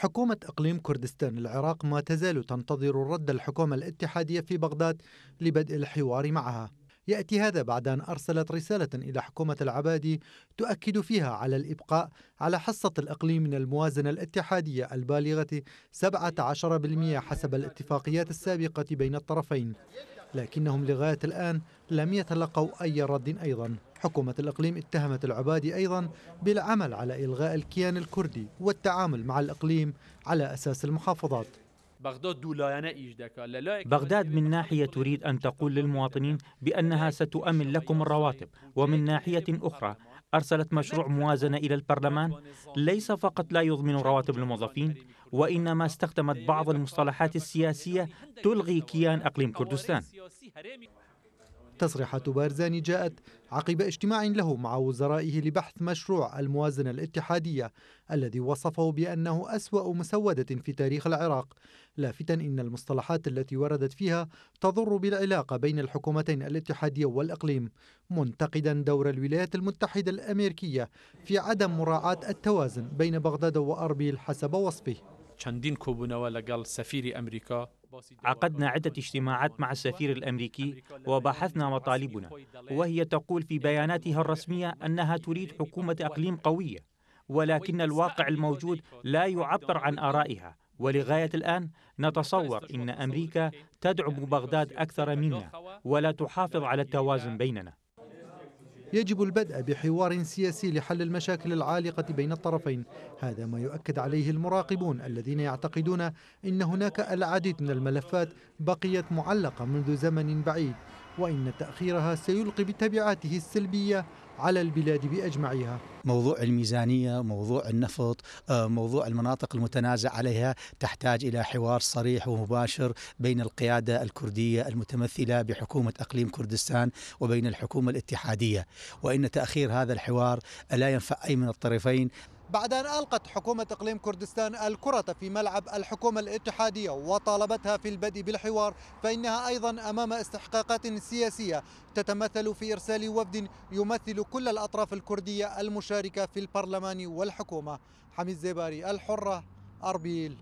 حكومة إقليم كردستان العراق ما تزال تنتظر رد الحكومة الاتحادية في بغداد لبدء الحوار معها يأتي هذا بعد أن أرسلت رسالة إلى حكومة العبادي تؤكد فيها على الإبقاء على حصة الإقليم من الموازنة الاتحادية البالغة 17% حسب الاتفاقيات السابقة بين الطرفين لكنهم لغاية الآن لم يتلقوا أي رد أيضاً حكومة الإقليم اتهمت العبادي أيضا بالعمل على إلغاء الكيان الكردي والتعامل مع الإقليم على أساس المحافظات بغداد من ناحية تريد أن تقول للمواطنين بأنها ستؤمن لكم الرواتب ومن ناحية أخرى أرسلت مشروع موازنة إلى البرلمان ليس فقط لا يضمن رواتب الموظفين وإنما استخدمت بعض المصطلحات السياسية تلغي كيان أقليم كردستان تصريحات بارزاني جاءت عقب اجتماع له مع وزرائه لبحث مشروع الموازنة الاتحادية الذي وصفه بأنه أسوأ مسودة في تاريخ العراق لافتا إن المصطلحات التي وردت فيها تضر بالعلاقة بين الحكومتين الاتحادية والإقليم منتقدا دور الولايات المتحدة الأمريكية في عدم مراعاة التوازن بين بغداد وأربيل حسب وصفه کوبونه ولا قال سفير امريكا عقدنا عدة اجتماعات مع السفير الأمريكي وبحثنا مطالبنا وهي تقول في بياناتها الرسمية أنها تريد حكومة أقليم قوية ولكن الواقع الموجود لا يعبر عن آرائها ولغاية الآن نتصور إن أمريكا تدعم بغداد أكثر منا ولا تحافظ على التوازن بيننا يجب البدء بحوار سياسي لحل المشاكل العالقة بين الطرفين هذا ما يؤكد عليه المراقبون الذين يعتقدون إن هناك العديد من الملفات بقيت معلقة منذ زمن بعيد وإن تأخيرها سيلقي بتبعاته السلبية على البلاد بأجمعها موضوع الميزانية موضوع النفط آه، موضوع المناطق المتنازع عليها تحتاج إلى حوار صريح ومباشر بين القيادة الكردية المتمثلة بحكومة أقليم كردستان وبين الحكومة الاتحادية وإن تأخير هذا الحوار لا ينفع أي من الطرفين بعد أن ألقت حكومة إقليم كردستان الكرة في ملعب الحكومة الاتحادية وطالبتها في البدء بالحوار فإنها أيضا أمام استحقاقات سياسية تتمثل في إرسال وفد يمثل كل الأطراف الكردية المشاركة في البرلمان والحكومة حميد زيباري الحرة أربيل